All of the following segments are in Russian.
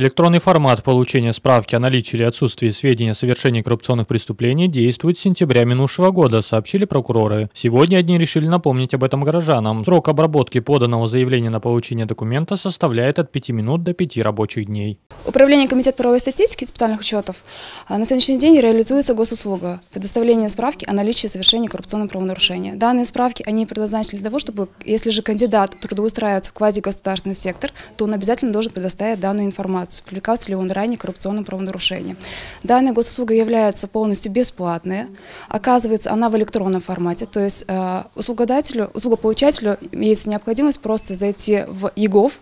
Электронный формат получения справки о наличии или отсутствии сведений о совершении коррупционных преступлений действует с сентября минувшего года, сообщили прокуроры. Сегодня одни решили напомнить об этом горожанам. Срок обработки поданного заявления на получение документа составляет от 5 минут до 5 рабочих дней. Управление Комитета правовой статистики и специальных учетов а, на сегодняшний день реализуется госуслуга – предоставление справки о наличии совершения коррупционного правонарушения. Данные справки они предназначены для того, чтобы, если же кандидат трудоустраивается в квазигосударственный сектор, то он обязательно должен предоставить данную информацию информацию, ли он ранее к коррупционным правонарушениям. Данная госуслуга является полностью бесплатной, оказывается она в электронном формате, то есть э, услугодателю, услугополучателю имеется необходимость просто зайти в ЕГОВ,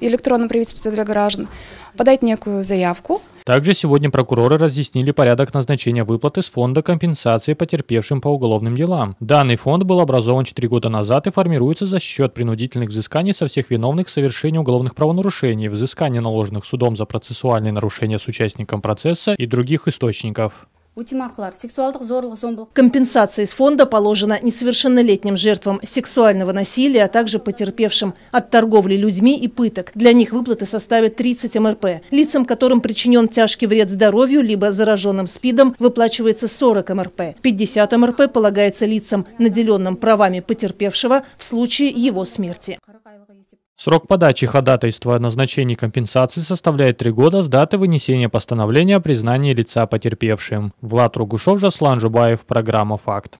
электронном правительстве для граждан, подать некую заявку, также сегодня прокуроры разъяснили порядок назначения выплаты с фонда компенсации потерпевшим по уголовным делам. Данный фонд был образован 4 года назад и формируется за счет принудительных взысканий со всех виновных в совершении уголовных правонарушений, взыскания наложенных судом за процессуальные нарушения с участником процесса и других источников. Утимахлар. Сексуалдық зорлық, зомбылық. Компенсация из фонда положена несовершеннолетним жертвам сексуального насилия, а также потерпевшим от торговли людьми и пыток. Для них выплаты составят 30 МРП. Лицам, которым причинен тяжкий вред здоровью, либо зараженным СПИДом, выплачивается 40 МРП. 50 МРП полагается лицам, наделенным правами потерпевшего в случае его смерти. Срок подачи ходатайства о назначении компенсации составляет три года с даты вынесения постановления о признании лица потерпевшим. Влад Ругушов, Жаслан Жубаев, программа «Факт».